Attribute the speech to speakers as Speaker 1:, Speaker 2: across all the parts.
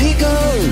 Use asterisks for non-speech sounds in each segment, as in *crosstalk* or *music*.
Speaker 1: भी गोल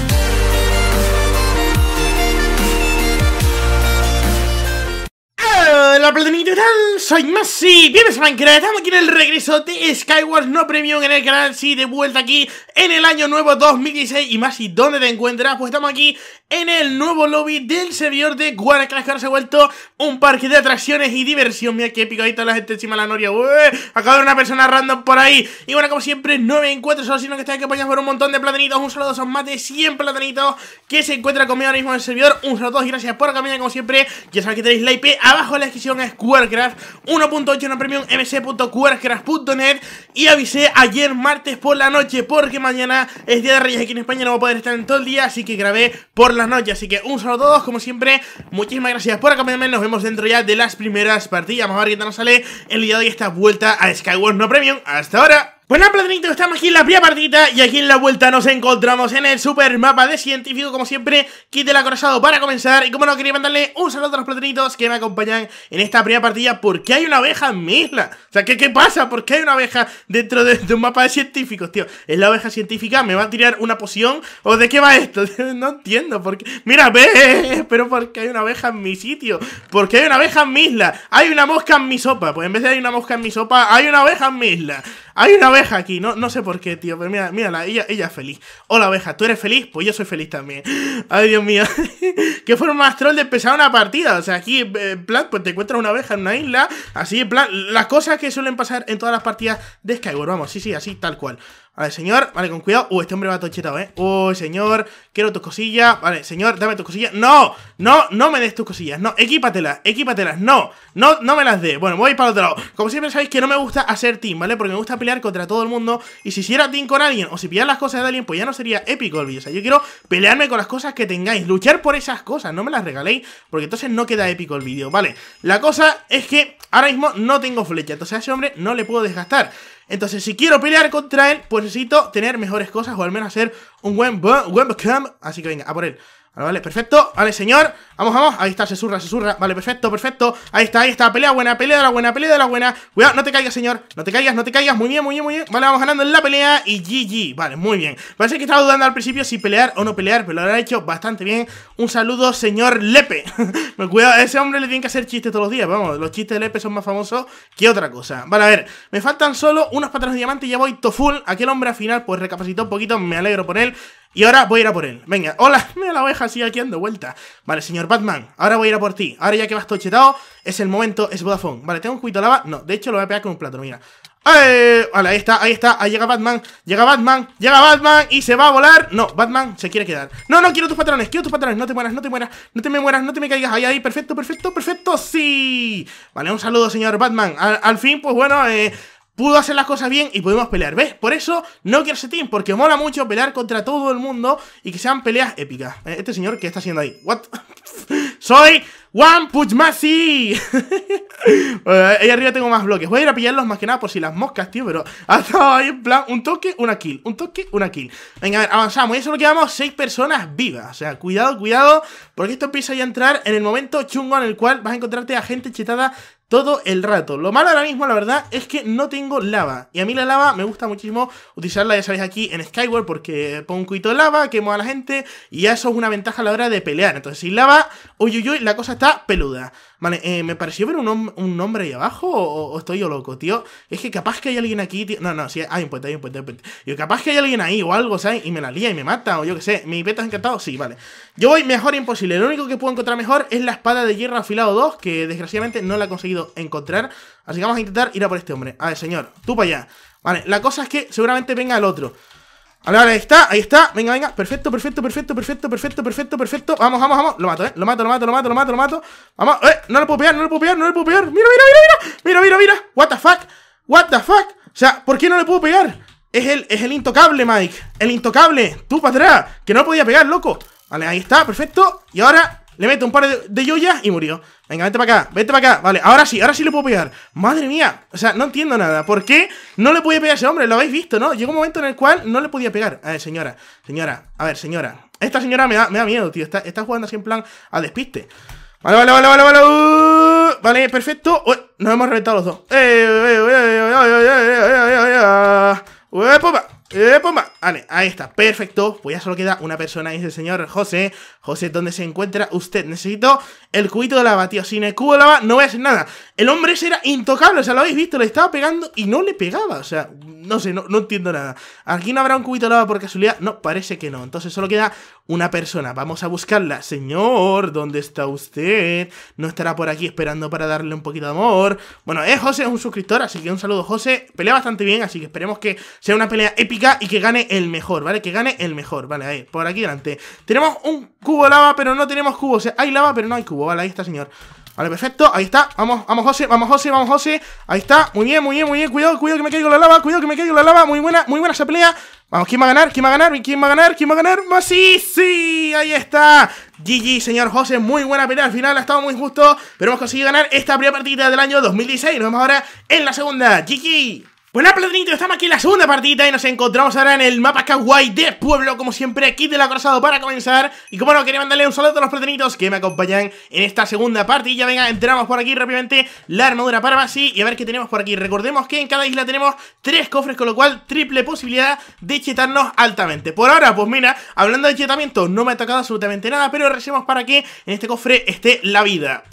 Speaker 1: Hola, platanito, ¿qué tal? soy Masi, bienvenidos a Minecraft, estamos aquí en el regreso de Skywars No Premium en el canal, sí, de vuelta aquí en el año nuevo 2016 y Masi, ¿dónde te encuentras? Pues estamos aquí en el nuevo lobby del servidor de Warcraft que ahora se ha vuelto un parque de atracciones y diversión, mira que épico, ahí está la gente encima de la noria, Uy, acaba de una persona random por ahí y bueno, como siempre, no me encuentro solo, sino que estoy acompañado por un montón de platanitos, un saludo a más de 100 platanitos que se encuentra conmigo ahora mismo en el servidor, un saludo y gracias por acompañarme como siempre, ya sabéis que tenéis la abajo en la descripción es Warcraft 1.8 no premium, net y avisé ayer martes por la noche porque mañana es Día de Reyes aquí en España, no voy a poder estar en todo el día, así que grabé por la noche Así que un saludo a todos, como siempre, muchísimas gracias por acompañarme, nos vemos dentro ya de las primeras partidas. Vamos a ver qué tal nos sale el día de hoy esta vuelta a Skyward No Premium. ¡Hasta ahora! Bueno, pues platinitos, estamos aquí en la partida y aquí en la vuelta nos encontramos en el super mapa de científico, como siempre, kit del acorazado para comenzar. Y como no, quería mandarle un saludo a los platinitos que me acompañan en esta primera partida. porque hay una abeja en mi isla? O sea, ¿qué, qué pasa? ¿Por qué hay una abeja dentro de, un mapa de científicos, tío? ¿Es la abeja científica? ¿Me va a tirar una poción? ¿O de qué va esto? *laughs* no entiendo porque... Mira, ve, *laughs* pero ¿por qué hay una abeja en mi sitio? ¿Por qué hay una abeja en mi isla? Hay una mosca en mi sopa. Pues en vez de hay una mosca en mi sopa, hay una abeja en mi isla. Hay una abeja aquí, no, no sé por qué, tío, pero mira, mírala, ella, ella es feliz. Hola abeja, ¿tú eres feliz? Pues yo soy feliz también. *gasps* Ay, Dios mío. *laughs* qué forma más troll de empezar una partida. O sea, aquí, en plan, pues te encuentras una abeja en una isla. Así, en plan, las cosas que suelen pasar en todas las partidas de Skyward. Vamos, sí, sí, así, tal cual. Vale, señor, vale, con cuidado. Uh, este hombre va tochetado, ¿eh? Uy, señor, quiero tus cosillas. Vale, señor, dame tus cosillas. ¡No! ¡No! ¡No me des tus cosillas! ¡No! ¡Equípatelas! ¡Equípatelas! ¡No! ¡No! ¡No me las dé! Bueno, voy para el otro lado. Como siempre sabéis que no me gusta hacer team, ¿vale? Porque me gusta pelear contra todo el mundo. Y si hiciera team con alguien o si pillara las cosas de alguien, pues ya no sería épico el vídeo. O sea, yo quiero pelearme con las cosas que tengáis. Luchar por esas cosas. No me las regaléis porque entonces no queda épico el vídeo, ¿vale? La cosa es que ahora mismo no tengo flecha. Entonces a ese hombre no le puedo desgastar. Entonces, si quiero pelear contra él, pues necesito tener mejores cosas o al menos hacer un buen, buen, buen Así que venga, a por él. Vale, perfecto, vale, señor Vamos, vamos, ahí está, se surra, se surra, vale, perfecto, perfecto Ahí está, ahí está, pelea buena, pelea de la buena, pelea de la buena Cuidado, no te caigas, señor, no te caigas, no te caigas Muy bien, muy bien, muy bien, vale, vamos ganando en la pelea Y GG, vale, muy bien Parece que estaba dudando al principio si pelear o no pelear Pero lo han hecho bastante bien Un saludo, señor Lepe *laughs* cuidado, a ese hombre le tiene que hacer chistes todos los días Vamos, los chistes de Lepe son más famosos que otra cosa Vale, a ver, me faltan solo unos patrones de diamante Y ya voy to full, aquel hombre al final pues recapacitó un poquito Me alegro por él y ahora voy a ir a por él. Venga, hola, *laughs* mira la oveja sigue aquí dando vuelta. Vale, señor Batman, ahora voy a ir a por ti. Ahora ya que vas tochetado, es el momento, es Vodafone. Vale, tengo un cubito lava. No, de hecho lo voy a pegar con un plato, mira. ¡Eh! Vale, ahí está, ahí está, ahí llega Batman, llega Batman, llega Batman y se va a volar. No, Batman se quiere quedar. No, no, quiero tus patrones, quiero tus patrones, no te mueras, no te mueras, no te me mueras, no te me caigas. Ahí, ahí, perfecto, perfecto, perfecto, sí. Vale, un saludo, señor Batman. Al, al fin, pues bueno, eh, pudo hacer las cosas bien y pudimos pelear. ¿Ves? Por eso no quiero ese team, porque mola mucho pelear contra todo el mundo y que sean peleas épicas. Eh, este señor, ¿qué está haciendo ahí? ¿What? *laughs* Soy One Punch Masi. *laughs* ahí arriba tengo más bloques. Voy a ir a pillarlos más que nada por si las moscas, tío. Pero *laughs* ha estado ahí en plan un toque, una kill. Un toque, una kill. Venga, a ver, avanzamos. Y eso lo quedamos seis personas vivas. O sea, cuidado, cuidado. Porque esto empieza ya a entrar en el momento chungo en el cual vas a encontrarte a gente chetada todo el rato. Lo malo ahora mismo, la verdad, es que no tengo lava. Y a mí la lava me gusta muchísimo utilizarla, ya sabéis, aquí en Skyward, porque pongo un cuito de lava, quemo a la gente, y eso es una ventaja a la hora de pelear. Entonces, sin lava, uy, uy, uy, la cosa está peluda. Vale, eh, me pareció ver un, un nombre ahí abajo o, estoy yo loco, tío. Es que capaz que hay alguien aquí, tío. No, no, sí, hay un puente, hay un puente, hay puente. Yo, capaz que hay alguien ahí o algo, ¿sabes? Y me la lía y me mata o yo qué sé. ¿Mi peta encantado? Sí, vale. Yo voy mejor imposible. Lo único que puedo encontrar mejor es la espada de hierro afilado 2, que desgraciadamente no la he conseguido encontrar. Así que vamos a intentar ir a por este hombre. A ver, señor, tú para allá. Vale, la cosa es que seguramente venga el otro. Vale, vale, ahí está, ahí está. Venga, venga. Perfecto, perfecto, perfecto, perfecto, perfecto, perfecto, perfecto. Vamos, vamos, vamos. Lo mato, eh. Lo mato, lo mato, lo mato, lo mato, lo mato. Vamos, eh. No lo puedo pegar, no le puedo pegar, no le puedo pegar. Mira, mira, mira, mira. Mira, mira, mira. What the fuck. What the fuck. O sea, ¿por qué no le puedo pegar? Es el, es el intocable, Mike. El intocable. Tú para atrás. Que no podía pegar, loco. Vale, ahí está, perfecto. Y ahora le mete un par de, de y murió. Venga, vete para acá, vete para acá. Vale, ahora sí, ahora sí le puedo pegar. Madre mía, o sea, no entiendo nada. ¿Por qué no le podía pegar a ese hombre? Lo habéis visto, ¿no? Llegó un momento en el cual no le podía pegar. A ver, señora, señora, a ver, señora. Esta señora me da, me da miedo, tío. Está, jugando así en plan a despiste. Vale, vale, vale, vale, vale. vale, perfecto. Uy, nos hemos reventado los dos. Eh, eh, eh, eh, vale, ahí está, perfecto. Pues ya solo queda una persona, dice el señor José. José, ¿dónde se encuentra usted? Necesito el cubito de lava, tío. Sin el cubo de lava no voy a hacer nada. El hombre ese era intocable, o sea, lo habéis visto, le estaba pegando y no le pegaba. O sea, no sé, no, entiendo nada. ¿Aquí no habrá un cubito de lava por casualidad? No, parece que no. Entonces solo queda una persona. Vamos a buscarla. Señor, ¿dónde está usted? No estará por aquí esperando para darle un poquito de amor. Bueno, es José, es un suscriptor, así que un saludo, José. Pelea bastante bien, así que esperemos que sea una pelea épica y que gane el mejor, ¿vale? Que gane el mejor, ¿vale? Ahí, por aquí delante. Tenemos un cubo de lava, pero no tenemos cubo. O sea, hay lava, pero no hay cubo, ¿vale? Ahí está, señor. Vale, perfecto, ahí está, vamos, vamos José, vamos José, vamos José Ahí está, muy bien, muy bien, muy bien, cuidado, cuidado que me caigo la lava Cuidado que me caigo la lava, muy buena, muy buena esa pelea Vamos, ¿quién va a ganar? ¿Quién va a ganar? ¿Quién va a ganar? ¿Quién va a ganar? ¡Más sí! ¡Sí! ¡Ahí está! GG, señor José, muy buena pelea al final, ha estado muy justo Pero hemos conseguido ganar esta primera partida del año 2016 Nos vemos ahora en la segunda, GG Buenas Platinitos, estamos aquí en la segunda partida y nos encontramos ahora en el mapa kawaii de pueblo, como siempre, aquí de la cruzado para comenzar. Y como no, quería mandarle un saludo a los platinitos que me acompañan en esta segunda partida. Venga, entramos por aquí rápidamente la armadura para Basi y a ver qué tenemos por aquí. Recordemos que en cada isla tenemos tres cofres, con lo cual triple posibilidad de chetarnos altamente. Por ahora, pues mira, hablando de chetamiento, no me ha tocado absolutamente nada, pero recemos para que en este cofre esté la vida.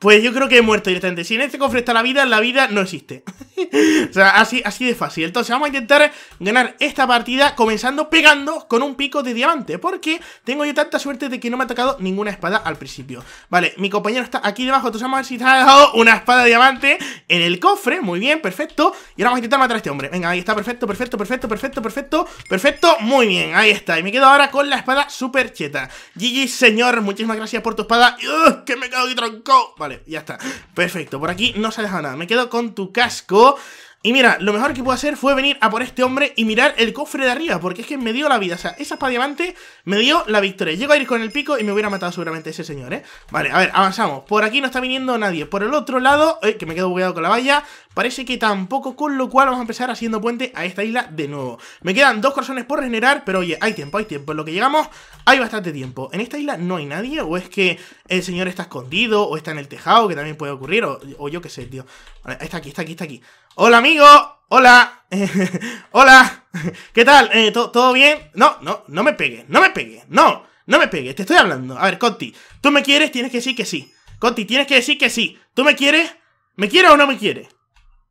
Speaker 1: Pues yo creo que he muerto directamente. Si en este cofre está la vida, la vida no existe. *laughs* o sea, así, así de fácil. Entonces vamos a intentar ganar esta partida comenzando pegando con un pico de diamante. Porque tengo yo tanta suerte de que no me ha tocado ninguna espada al principio. Vale, mi compañero está aquí debajo. Entonces vamos a ver si te ha dejado una espada de diamante en el cofre. Muy bien, perfecto. Y ahora vamos a intentar matar a este hombre. Venga, ahí está, perfecto, perfecto, perfecto, perfecto, perfecto. Perfecto, muy bien, ahí está. Y me quedo ahora con la espada super cheta. GG, señor, muchísimas gracias por tu espada. que me cago aquí tronco. Vale ya está. Perfecto, por aquí no se ha dejado nada. Me quedo con tu casco. Y mira, lo mejor que pude hacer fue venir a por este hombre y mirar el cofre de arriba, porque es que me dio la vida. O sea, esa espada diamante me dio la victoria. Llego a ir con el pico y me hubiera matado seguramente ese señor, ¿eh? Vale, a ver, avanzamos. Por aquí no está viniendo nadie. Por el otro lado, eh, que me quedo bugueado con la valla, parece que tampoco, con lo cual vamos a empezar haciendo puente a esta isla de nuevo. Me quedan dos corazones por regenerar, pero oye, hay tiempo, hay tiempo. En lo que llegamos hay bastante tiempo. En esta isla no hay nadie, o es que el señor está escondido, o está en el tejado, que también puede ocurrir, o, yo qué sé, tío. Vale, está aquí, está aquí, está aquí. Hola, amigo. Hola. *laughs* Hola. ¿Qué tal? Eh, ¿Todo bien? No, no, no me pegues. No me pegue, No, no me pegues. Te estoy hablando. A ver, Conti. ¿Tú me quieres? Tienes que decir que sí. Conti, tienes que decir que sí. ¿Tú me quieres? ¿Me quieres o no me quieres?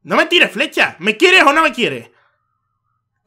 Speaker 1: No me tires flecha. ¿Me quieres o no me quieres?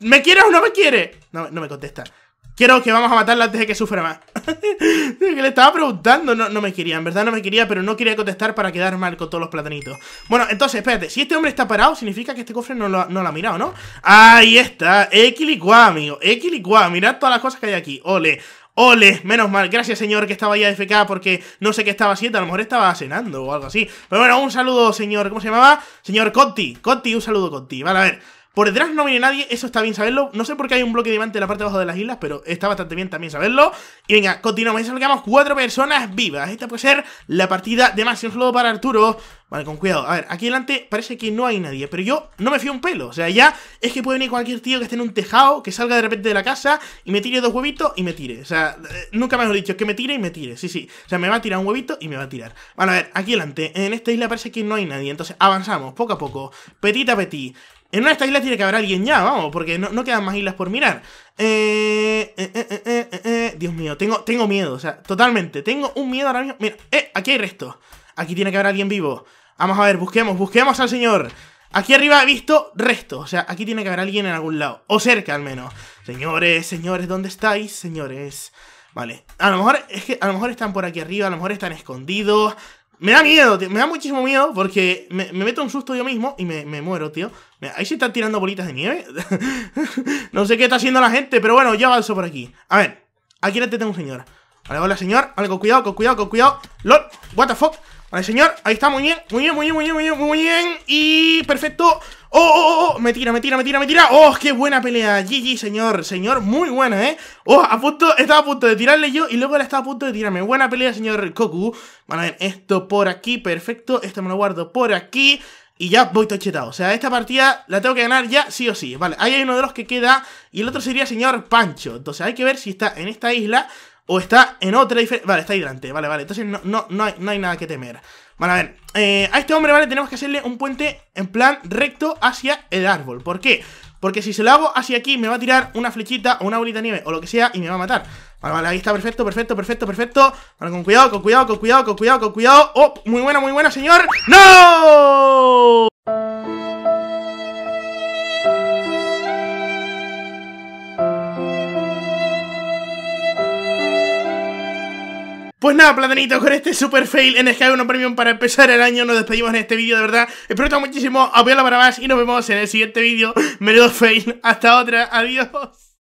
Speaker 1: ¿Me quieres o no me quieres? No, no me contesta. Quiero que vamos a matarla antes de que sufra más. *laughs* que le estaba preguntando. No, me quería, en verdad no me quería, pero no quería contestar para quedar mal con todos los platanitos. Bueno, entonces, espérate. Si este hombre está parado, significa que este cofre no lo, ha mirado, ¿no? Ahí está. Equilicua, amigo. Equilicua. Mirad todas las cosas que hay aquí. Ole. Ole, menos mal, gracias señor que estaba ahí FK porque no sé qué estaba haciendo, a lo mejor estaba cenando o algo así. Pero bueno, un saludo señor, ¿cómo se llamaba? Señor Conti, Conti, un saludo Conti, vale, a ver. Por detrás no viene nadie, eso está bien saberlo. No sé por qué hay un bloque de diamante en la parte de abajo de las islas, pero está bastante bien también saberlo. Y venga, continuamos. Salgamos cuatro personas vivas. Esta puede ser la partida de máximo saludo para Arturo. Vale, con cuidado. A ver, aquí delante parece que no hay nadie, pero yo no me fío un pelo. O sea, ya es que puede venir cualquier tío que esté en un tejado, que salga de repente de la casa y me tire dos huevitos y me tire. O sea, eh, nunca me he dicho, que me tire y me tire. Sí, sí. O sea, me va a tirar un huevito y me va a tirar. Vale, a ver, aquí delante, en esta isla parece que no hay nadie. Entonces avanzamos poco a poco, petit a petit. En una de estas islas tiene que haber alguien ya, vamos, porque no, no quedan más islas por mirar. Eh, eh, eh, eh, Dios mío, tengo, tengo miedo, o sea, totalmente. Tengo un miedo ahora mismo. Mira, eh, aquí hay resto, Aquí tiene que haber alguien vivo. Vamos a ver, busquemos, busquemos al señor. Aquí arriba he visto resto, o sea, aquí tiene que haber alguien en algún lado, o cerca al menos. Señores, señores, ¿dónde estáis, señores? Vale, a lo mejor es que a lo mejor están por aquí arriba, a lo mejor están escondidos, me da miedo, tío. Me da muchísimo miedo porque me, meto un susto yo mismo y me, muero, tío. Ahí se están tirando bolitas de nieve. *laughs* no sé qué está haciendo la gente, pero bueno, yo avanzo por aquí. A ver, aquí le tengo un señor. Vale, hola, señor. Vale, con cuidado, con cuidado, con cuidado. LOL, what the fuck. Vale, señor, ahí está, muy bien, muy bien, muy bien, muy bien, muy bien, muy bien Y perfecto oh, oh, oh, oh me tira, me tira, me tira, me tira Oh, qué buena pelea, GG, señor, señor, muy buena, eh Oh, a punto, estaba a punto de tirarle yo y luego él estaba a punto de tirarme Buena pelea, señor Koku Vale, a ver, esto por aquí, perfecto Esto me lo guardo por aquí y ya voy tochetado. O sea, esta partida la tengo que ganar ya sí o sí. Vale, ahí hay uno de los que queda. Y el otro sería señor Pancho. Entonces hay que ver si está en esta isla o está en otra diferencia, Vale, está ahí delante vale, vale. Entonces no, no, no, hay, no hay nada que temer. Vale, a ver. Eh, a este hombre, vale, tenemos que hacerle un puente en plan recto hacia el árbol. ¿Por qué? Porque si se lo hago hacia aquí, me va a tirar una flechita o una bolita de nieve o lo que sea y me va a matar. Vale, vale, ahí está, perfecto, perfecto, perfecto, perfecto. Vale, con cuidado, con cuidado, con cuidado, con cuidado, con cuidado. ¡Oh! Muy buena, muy buena, señor. ¡No! Pues nada, platanitos, con este super fail en Sky 1 Premium para empezar el año Nos despedimos en este vídeo, de verdad Espero que muchísimo, la para más Y nos vemos en el siguiente vídeo Menudo fail, hasta otra, adiós